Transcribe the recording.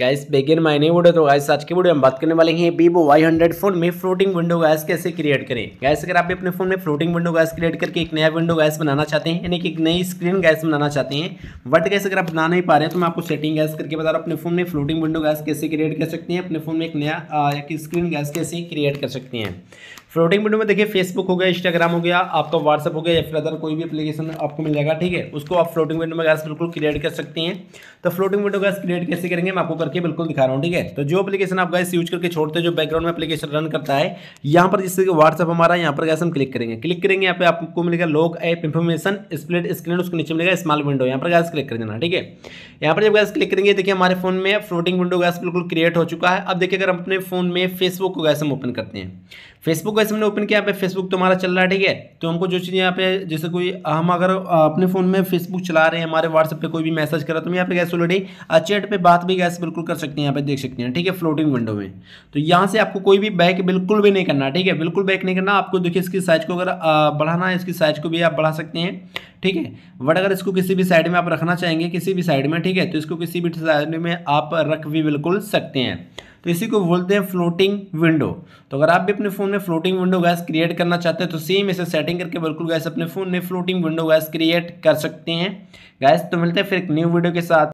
gas begin my नहीं video तो guys आज की वीडियो हम बात करने वाले हैं वीवो वाई हंड्रेड फोन में फ्लोटिंग विंडो गैस कैसे क्रिएट करें गैस अगर आप भी अपने फोन में फ्लोटिंग विंडो गैस क्रिएट करके एक नया विंडो गैस बनाना चाहते हैं यानी कि एक नई स्क्रीन गैस बनाना चाहते हैं बट गैस अगर आप बना नहीं पा रहे हैं तो मैं आपको सेटिंग गैस करके बता रहा हूँ अपने फोन में फ्लोटिंग विंडो गैस कैसे क्रिएट कर सकते हैं अपने फोन में एक नया स्क्रीन गैस कैसे क्रिएट कर सकते हैं फ्लोटिंग विंडो में देखिए फेसबुक हो गया इंस्टाग्राम हो गया आपका व्हाट्सअप हो गया या फिर अदर कोई भी एप्लीकेशन आपको मिल जाएगा ठीक है उसको आप फ्लोटिंग विंडो में गैस बिल्कुल क्रिएट कर सकते हैं तो फ्लोटिंग विंडो गैस क्रिएट कैसे करेंगे मैं आपको करके बिल्कुल दिखा रहा हूँ ठीक है तो जो अपलीकेशन आप गैस यूज करके छोड़ते हैं जो बैकग्राउंड में अपलीकेशन रन करता है यहाँ पर जिससे व्हाट्सअप हमारा यहाँ पर गैस हम क्लिक करेंगे क्लिक करेंगे यहाँ पे आपको मिलेगा lock app information split screen उसके नीचे मिलेगा स्मॉल विंडो यहाँ पर गैस क्लिक कर देना ठीक है यहाँ पर जब गैस क्लिक करेंगे देखिए हमारे फोन में फ्लोटिंग विंडो गैस बिल्कुल क्रिएट हो चुका है अब देखिए अगर अपने फोन में फेसबुक को गैस हम ओपन करते हैं फेसबुक वैसे हमने ओपन किया पे फेसबुक तो हमारा चल रहा है ठीक है तो हमको जो चीज यहाँ पे जैसे कोई हम अगर अपने फोन में फेसबुक चला रहे हैं हमारे व्हाट्सएप पे कोई भी मैसेज करा तो यहाँ पे गैस ऑलरेडी चैट पे बात भी गैस बिल्कुल कर सकते हैं यहाँ पे देख सकते हैं ठीक है फ्लोटिंग विंडो में तो यहाँ से आपको कोई भी बैक बिल्कुल भी नहीं करना ठीक है बिल्कुल बैक नहीं करना आपको देखिए इसकी साइज को अगर बढ़ाना है इसकी साइज को भी आप बढ़ा सकते हैं ठीक है बट अगर इसको किसी भी साइड में आप रखना चाहेंगे किसी भी साइड में ठीक है तो इसको किसी भी साइड में आप रख भी बिल्कुल सकते हैं तो इसी को बोलते हैं फ्लोटिंग विंडो तो अगर आप भी अपने फ़ोन में फ्लोटिंग विंडो गैस क्रिएट करना चाहते हैं तो सेम इसे सेटिंग करके बिल्कुल गैस अपने फ़ोन में फ्लोटिंग विंडो गैस क्रिएट कर सकते हैं गैस तो मिलते हैं फिर एक न्यू वीडियो के साथ